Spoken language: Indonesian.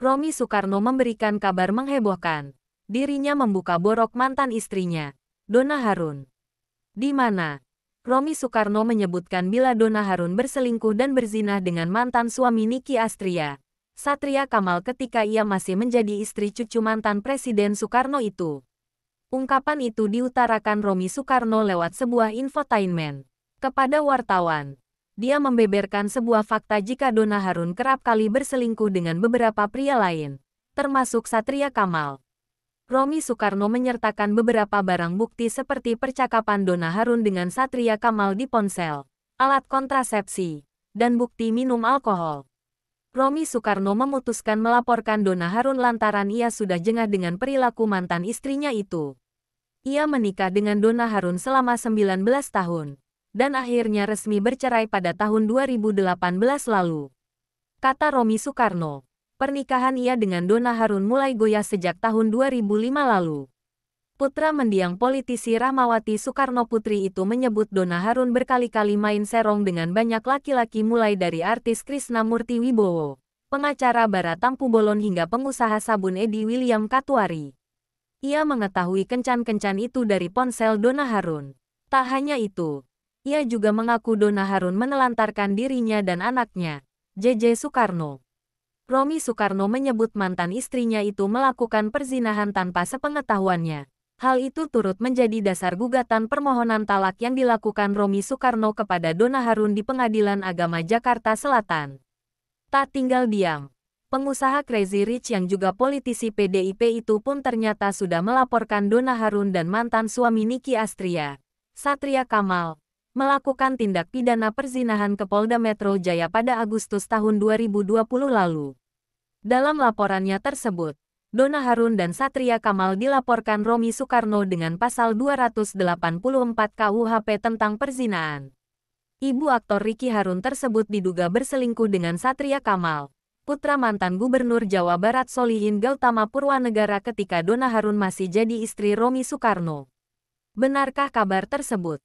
Romi Soekarno memberikan kabar menghebohkan. Dirinya membuka borok mantan istrinya, Dona Harun. Di mana? Romi Soekarno menyebutkan bila Dona Harun berselingkuh dan berzinah dengan mantan suami Niki Astria, Satria Kamal ketika ia masih menjadi istri cucu mantan Presiden Soekarno itu. Ungkapan itu diutarakan Romi Soekarno lewat sebuah infotainment kepada wartawan dia membeberkan sebuah fakta jika Dona Harun kerap kali berselingkuh dengan beberapa pria lain, termasuk Satria Kamal. Romi Soekarno menyertakan beberapa barang bukti seperti percakapan Dona Harun dengan Satria Kamal di ponsel, alat kontrasepsi, dan bukti minum alkohol. Romi Soekarno memutuskan melaporkan Dona Harun lantaran ia sudah jengah dengan perilaku mantan istrinya itu. Ia menikah dengan Dona Harun selama 19 tahun dan akhirnya resmi bercerai pada tahun 2018 lalu. Kata Romi Soekarno, pernikahan ia dengan Dona Harun mulai goyah sejak tahun 2005 lalu. Putra mendiang politisi Rahmawati Soekarno Putri itu menyebut Dona Harun berkali-kali main serong dengan banyak laki-laki mulai dari artis Murti Wibowo, pengacara Bara Tampu Bolon hingga pengusaha sabun Edi William Katuari. Ia mengetahui kencan-kencan itu dari ponsel Dona Harun. Tak hanya itu, ia juga mengaku Dona Harun menelantarkan dirinya dan anaknya, JJ Soekarno. Romi Soekarno menyebut mantan istrinya itu melakukan perzinahan tanpa sepengetahuannya. Hal itu turut menjadi dasar gugatan permohonan talak yang dilakukan Romi Soekarno kepada Dona Harun di Pengadilan Agama Jakarta Selatan. Tak tinggal diam, pengusaha Crazy Rich yang juga politisi PDIP itu pun ternyata sudah melaporkan Dona Harun dan mantan suami Niki Astria, Satria Kamal, melakukan tindak pidana perzinahan ke Polda Metro Jaya pada Agustus tahun 2020 lalu. Dalam laporannya tersebut, Dona Harun dan Satria Kamal dilaporkan Romi Soekarno dengan pasal 284 KUHP tentang perzinaan. Ibu aktor Riki Harun tersebut diduga berselingkuh dengan Satria Kamal, putra mantan Gubernur Jawa Barat Solihin Gautama Purwanegara ketika Dona Harun masih jadi istri Romi Soekarno. Benarkah kabar tersebut?